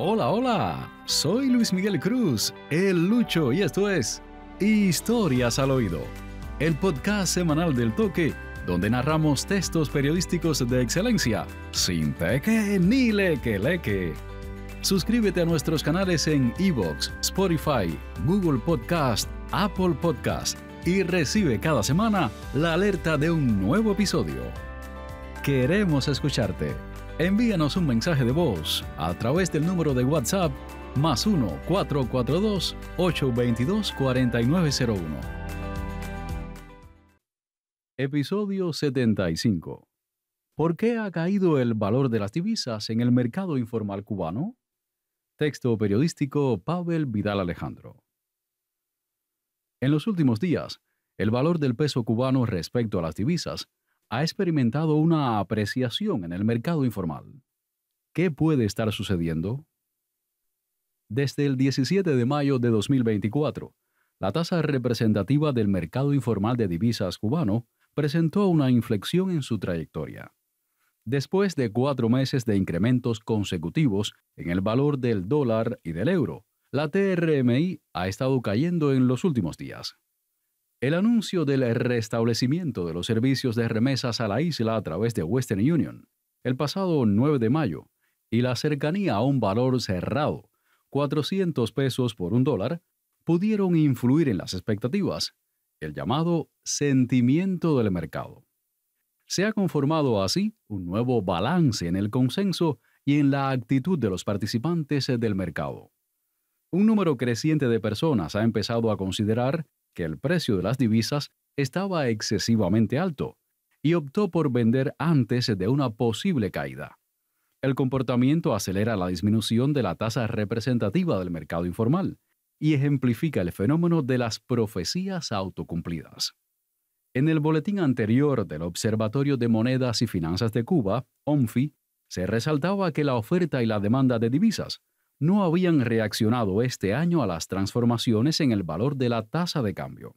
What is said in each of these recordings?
Hola, hola, soy Luis Miguel Cruz, el Lucho, y esto es Historias al Oído, el podcast semanal del toque donde narramos textos periodísticos de excelencia, sin teque ni leque Suscríbete a nuestros canales en Evox, Spotify, Google Podcast, Apple Podcast y recibe cada semana la alerta de un nuevo episodio. Queremos escucharte. Envíanos un mensaje de voz a través del número de WhatsApp más 1-442-822-4901. Episodio 75. ¿Por qué ha caído el valor de las divisas en el mercado informal cubano? Texto periodístico Pavel Vidal Alejandro. En los últimos días, el valor del peso cubano respecto a las divisas ha experimentado una apreciación en el mercado informal. ¿Qué puede estar sucediendo? Desde el 17 de mayo de 2024, la tasa representativa del mercado informal de divisas cubano presentó una inflexión en su trayectoria. Después de cuatro meses de incrementos consecutivos en el valor del dólar y del euro, la TRMI ha estado cayendo en los últimos días. El anuncio del restablecimiento de los servicios de remesas a la isla a través de Western Union el pasado 9 de mayo y la cercanía a un valor cerrado, 400 pesos por un dólar, pudieron influir en las expectativas, el llamado sentimiento del mercado. Se ha conformado así un nuevo balance en el consenso y en la actitud de los participantes del mercado. Un número creciente de personas ha empezado a considerar que el precio de las divisas estaba excesivamente alto y optó por vender antes de una posible caída. El comportamiento acelera la disminución de la tasa representativa del mercado informal y ejemplifica el fenómeno de las profecías autocumplidas. En el boletín anterior del Observatorio de Monedas y Finanzas de Cuba, OMFI, se resaltaba que la oferta y la demanda de divisas no habían reaccionado este año a las transformaciones en el valor de la tasa de cambio.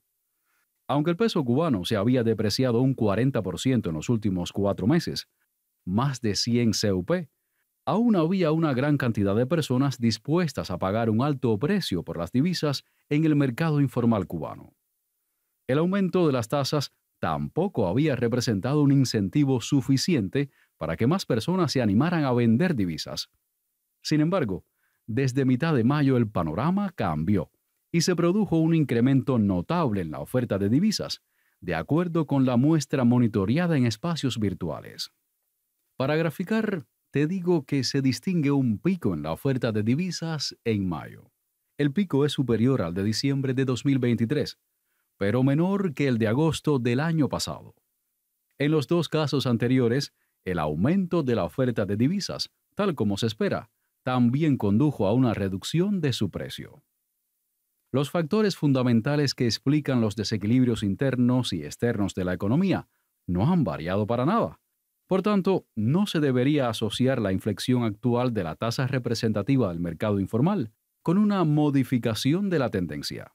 Aunque el peso cubano se había depreciado un 40% en los últimos cuatro meses, más de 100 CUP, aún había una gran cantidad de personas dispuestas a pagar un alto precio por las divisas en el mercado informal cubano. El aumento de las tasas tampoco había representado un incentivo suficiente para que más personas se animaran a vender divisas. Sin embargo, desde mitad de mayo el panorama cambió y se produjo un incremento notable en la oferta de divisas, de acuerdo con la muestra monitoreada en espacios virtuales. Para graficar, te digo que se distingue un pico en la oferta de divisas en mayo. El pico es superior al de diciembre de 2023, pero menor que el de agosto del año pasado. En los dos casos anteriores, el aumento de la oferta de divisas, tal como se espera, también condujo a una reducción de su precio. Los factores fundamentales que explican los desequilibrios internos y externos de la economía no han variado para nada. Por tanto, no se debería asociar la inflexión actual de la tasa representativa del mercado informal con una modificación de la tendencia.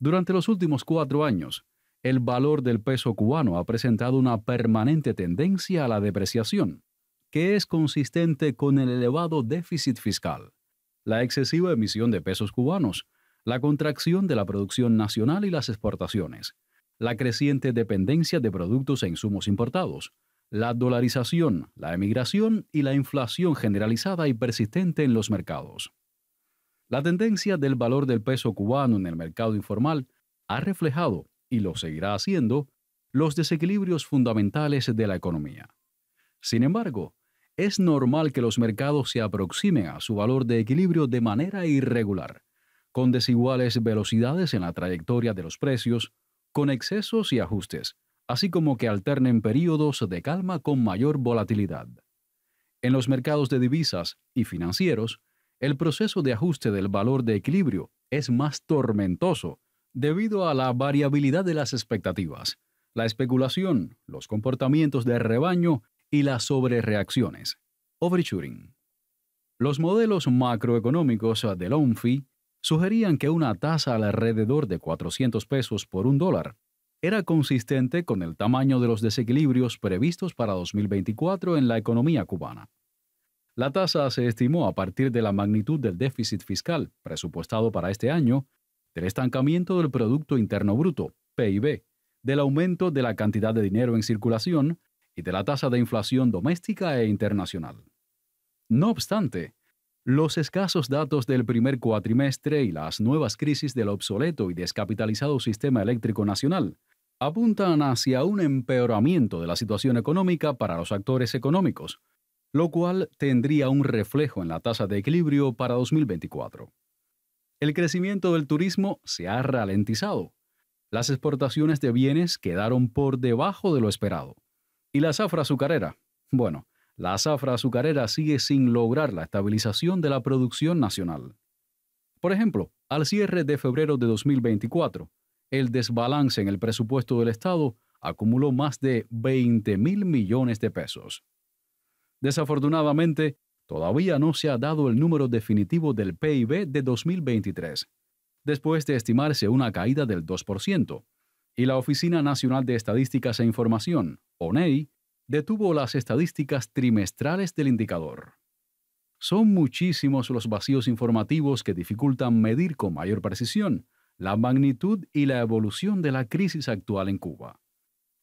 Durante los últimos cuatro años, el valor del peso cubano ha presentado una permanente tendencia a la depreciación, que es consistente con el elevado déficit fiscal, la excesiva emisión de pesos cubanos, la contracción de la producción nacional y las exportaciones, la creciente dependencia de productos e insumos importados, la dolarización, la emigración y la inflación generalizada y persistente en los mercados. La tendencia del valor del peso cubano en el mercado informal ha reflejado, y lo seguirá haciendo, los desequilibrios fundamentales de la economía. Sin embargo, es normal que los mercados se aproximen a su valor de equilibrio de manera irregular, con desiguales velocidades en la trayectoria de los precios, con excesos y ajustes, así como que alternen periodos de calma con mayor volatilidad. En los mercados de divisas y financieros, el proceso de ajuste del valor de equilibrio es más tormentoso debido a la variabilidad de las expectativas, la especulación, los comportamientos de rebaño y las sobrereacciones. Overshooting. Los modelos macroeconómicos de ONFI sugerían que una tasa alrededor de 400 pesos por un dólar era consistente con el tamaño de los desequilibrios previstos para 2024 en la economía cubana. La tasa se estimó a partir de la magnitud del déficit fiscal presupuestado para este año, del estancamiento del Producto Interno Bruto, PIB, del aumento de la cantidad de dinero en circulación de la tasa de inflación doméstica e internacional. No obstante, los escasos datos del primer cuatrimestre y las nuevas crisis del obsoleto y descapitalizado sistema eléctrico nacional apuntan hacia un empeoramiento de la situación económica para los actores económicos, lo cual tendría un reflejo en la tasa de equilibrio para 2024. El crecimiento del turismo se ha ralentizado. Las exportaciones de bienes quedaron por debajo de lo esperado. ¿Y la zafra azucarera? Bueno, la zafra azucarera sigue sin lograr la estabilización de la producción nacional. Por ejemplo, al cierre de febrero de 2024, el desbalance en el presupuesto del Estado acumuló más de 20 mil millones de pesos. Desafortunadamente, todavía no se ha dado el número definitivo del PIB de 2023, después de estimarse una caída del 2%, y la Oficina Nacional de Estadísticas e Información, ONEI, detuvo las estadísticas trimestrales del indicador. Son muchísimos los vacíos informativos que dificultan medir con mayor precisión la magnitud y la evolución de la crisis actual en Cuba.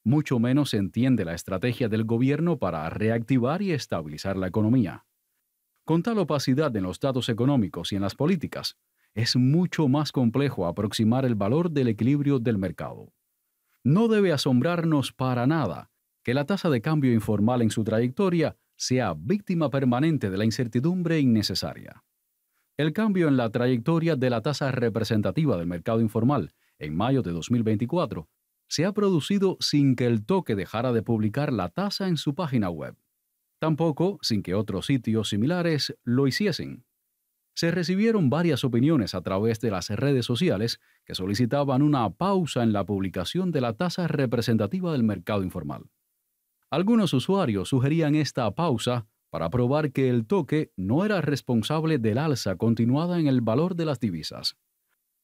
Mucho menos se entiende la estrategia del gobierno para reactivar y estabilizar la economía. Con tal opacidad en los datos económicos y en las políticas, es mucho más complejo aproximar el valor del equilibrio del mercado. No debe asombrarnos para nada que la tasa de cambio informal en su trayectoria sea víctima permanente de la incertidumbre innecesaria. El cambio en la trayectoria de la tasa representativa del mercado informal en mayo de 2024 se ha producido sin que el toque dejara de publicar la tasa en su página web, tampoco sin que otros sitios similares lo hiciesen se recibieron varias opiniones a través de las redes sociales que solicitaban una pausa en la publicación de la tasa representativa del mercado informal. Algunos usuarios sugerían esta pausa para probar que el toque no era responsable del alza continuada en el valor de las divisas.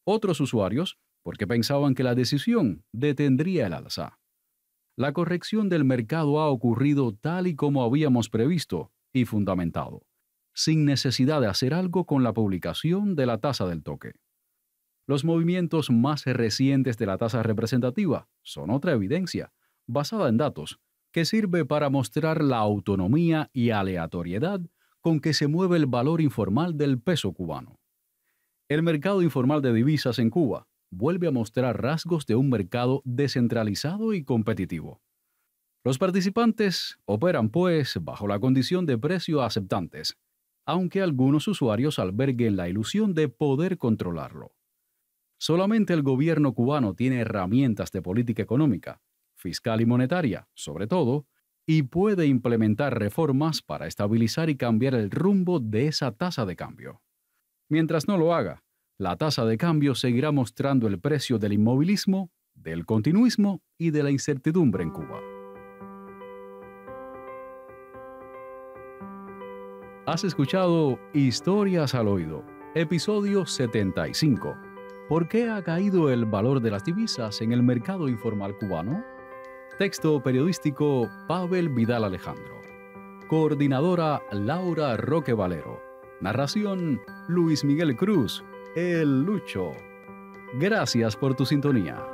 Otros usuarios, porque pensaban que la decisión detendría el alza. La corrección del mercado ha ocurrido tal y como habíamos previsto y fundamentado sin necesidad de hacer algo con la publicación de la tasa del toque. Los movimientos más recientes de la tasa representativa son otra evidencia, basada en datos, que sirve para mostrar la autonomía y aleatoriedad con que se mueve el valor informal del peso cubano. El mercado informal de divisas en Cuba vuelve a mostrar rasgos de un mercado descentralizado y competitivo. Los participantes operan pues bajo la condición de precios aceptantes, aunque algunos usuarios alberguen la ilusión de poder controlarlo. Solamente el gobierno cubano tiene herramientas de política económica, fiscal y monetaria, sobre todo, y puede implementar reformas para estabilizar y cambiar el rumbo de esa tasa de cambio. Mientras no lo haga, la tasa de cambio seguirá mostrando el precio del inmovilismo, del continuismo y de la incertidumbre en Cuba. Has escuchado Historias al Oído, episodio 75. ¿Por qué ha caído el valor de las divisas en el mercado informal cubano? Texto periodístico Pavel Vidal Alejandro. Coordinadora Laura Roque Valero. Narración Luis Miguel Cruz, El Lucho. Gracias por tu sintonía.